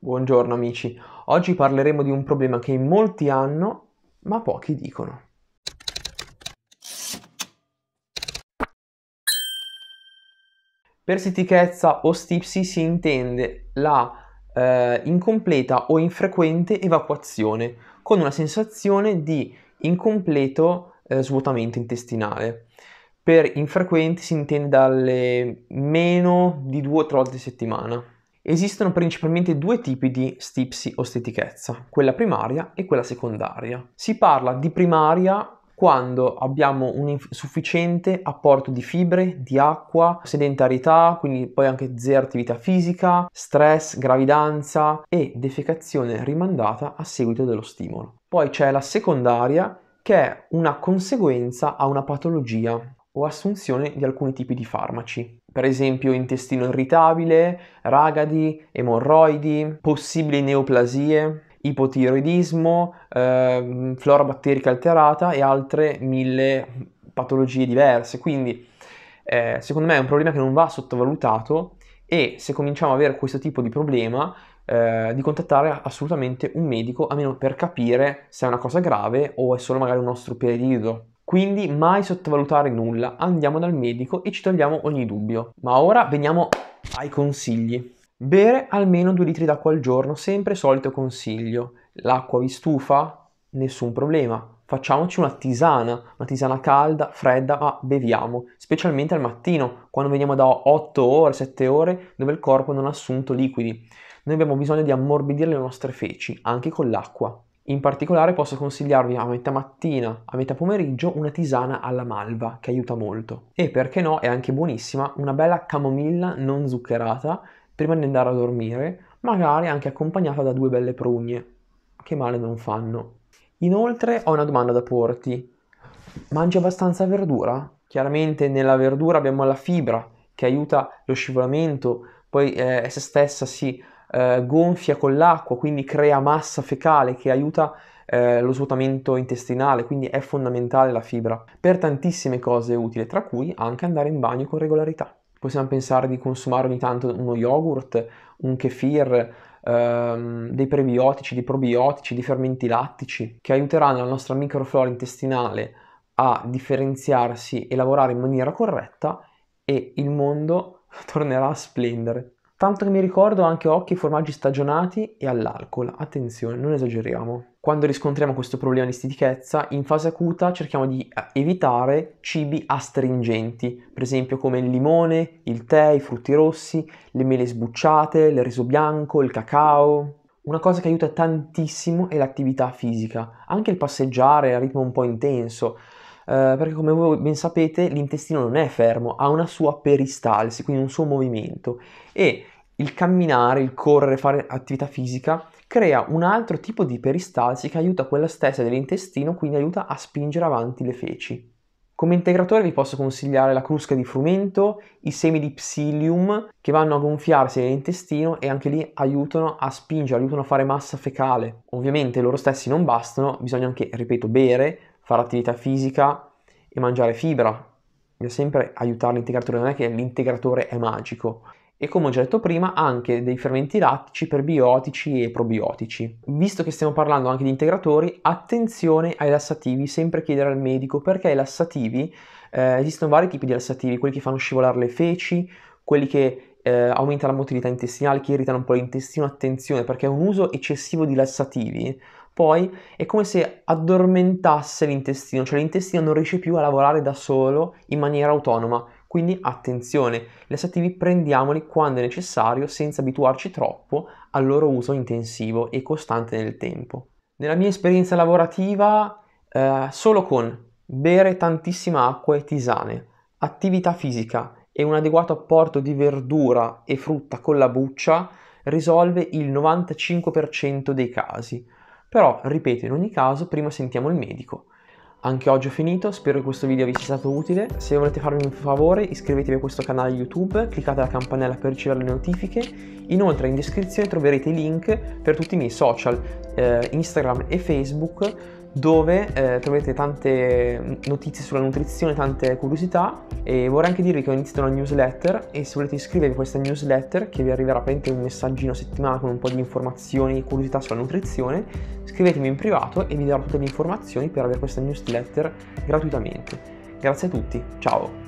Buongiorno amici, oggi parleremo di un problema che molti hanno ma pochi dicono. Per stitichezza o stipsi si intende la eh, incompleta o infrequente evacuazione con una sensazione di incompleto eh, svuotamento intestinale. Per infrequente si intende dalle meno di due o tre volte a settimana. Esistono principalmente due tipi di stipsi o stetichezza, quella primaria e quella secondaria. Si parla di primaria quando abbiamo un insufficiente apporto di fibre, di acqua, sedentarietà, quindi poi anche zero attività fisica, stress, gravidanza e defecazione rimandata a seguito dello stimolo. Poi c'è la secondaria che è una conseguenza a una patologia o assunzione di alcuni tipi di farmaci per esempio intestino irritabile, ragadi, emorroidi, possibili neoplasie, ipotiroidismo, eh, flora batterica alterata e altre mille patologie diverse. Quindi eh, secondo me è un problema che non va sottovalutato e se cominciamo ad avere questo tipo di problema eh, di contattare assolutamente un medico almeno per capire se è una cosa grave o è solo magari un nostro periodo quindi mai sottovalutare nulla, andiamo dal medico e ci togliamo ogni dubbio. Ma ora veniamo ai consigli. Bere almeno 2 litri d'acqua al giorno, sempre solito consiglio. L'acqua vi stufa? Nessun problema. Facciamoci una tisana, una tisana calda, fredda, ma beviamo, specialmente al mattino, quando veniamo da 8 ore, 7 ore, dove il corpo non ha assunto liquidi. Noi abbiamo bisogno di ammorbidire le nostre feci, anche con l'acqua. In particolare posso consigliarvi a metà mattina, a metà pomeriggio, una tisana alla malva, che aiuta molto. E perché no, è anche buonissima, una bella camomilla non zuccherata, prima di andare a dormire, magari anche accompagnata da due belle prugne, che male non fanno. Inoltre ho una domanda da porti. Mangi abbastanza verdura? Chiaramente nella verdura abbiamo la fibra, che aiuta lo scivolamento, poi eh, essa stessa si... Sì, eh, gonfia con l'acqua, quindi crea massa fecale che aiuta eh, lo svuotamento intestinale, quindi è fondamentale la fibra. Per tantissime cose utili, tra cui anche andare in bagno con regolarità. Possiamo pensare di consumare ogni tanto uno yogurt, un kefir, ehm, dei prebiotici, dei probiotici, dei fermenti lattici, che aiuteranno la nostra microflora intestinale a differenziarsi e lavorare in maniera corretta e il mondo tornerà a splendere. Tanto che mi ricordo anche occhi e formaggi stagionati e all'alcol. Attenzione, non esageriamo. Quando riscontriamo questo problema di stitichezza, in fase acuta cerchiamo di eh, evitare cibi astringenti, per esempio come il limone, il tè, i frutti rossi, le mele sbucciate, il riso bianco, il cacao. Una cosa che aiuta tantissimo è l'attività fisica, anche il passeggiare a ritmo un po' intenso, eh, perché come voi ben sapete l'intestino non è fermo, ha una sua peristalsi, quindi un suo movimento e il camminare, il correre, fare attività fisica crea un altro tipo di peristalsi che aiuta quella stessa dell'intestino, quindi aiuta a spingere avanti le feci. Come integratore vi posso consigliare la crusca di frumento, i semi di psyllium che vanno a gonfiarsi nell'intestino e anche lì aiutano a spingere, aiutano a fare massa fecale. Ovviamente loro stessi non bastano, bisogna anche, ripeto, bere, fare attività fisica e mangiare fibra. Bisogna sempre aiutare l'integratore, non è che l'integratore è magico. E come ho già detto prima, anche dei fermenti lattici, prebiotici e probiotici. Visto che stiamo parlando anche di integratori, attenzione ai lassativi, sempre chiedere al medico perché i lassativi, eh, esistono vari tipi di lassativi, quelli che fanno scivolare le feci, quelli che eh, aumentano la motilità intestinale, che irritano un po' l'intestino, attenzione perché un uso eccessivo di lassativi poi è come se addormentasse l'intestino, cioè l'intestino non riesce più a lavorare da solo in maniera autonoma. Quindi attenzione, gli STV prendiamoli quando è necessario senza abituarci troppo al loro uso intensivo e costante nel tempo. Nella mia esperienza lavorativa, eh, solo con bere tantissima acqua e tisane, attività fisica e un adeguato apporto di verdura e frutta con la buccia risolve il 95% dei casi. Però, ripeto, in ogni caso, prima sentiamo il medico. Anche oggi ho finito, spero che questo video vi sia stato utile. Se volete farmi un favore iscrivetevi a questo canale YouTube, cliccate la campanella per ricevere le notifiche. Inoltre in descrizione troverete i link per tutti i miei social, eh, Instagram e Facebook, dove eh, troverete tante notizie sulla nutrizione, tante curiosità e vorrei anche dirvi che ho iniziato una newsletter e se volete iscrivervi a questa newsletter che vi arriverà praticamente un messaggino a settimana con un po' di informazioni e curiosità sulla nutrizione, scrivetemi in privato e vi darò tutte le informazioni per avere questa newsletter gratuitamente. Grazie a tutti, ciao!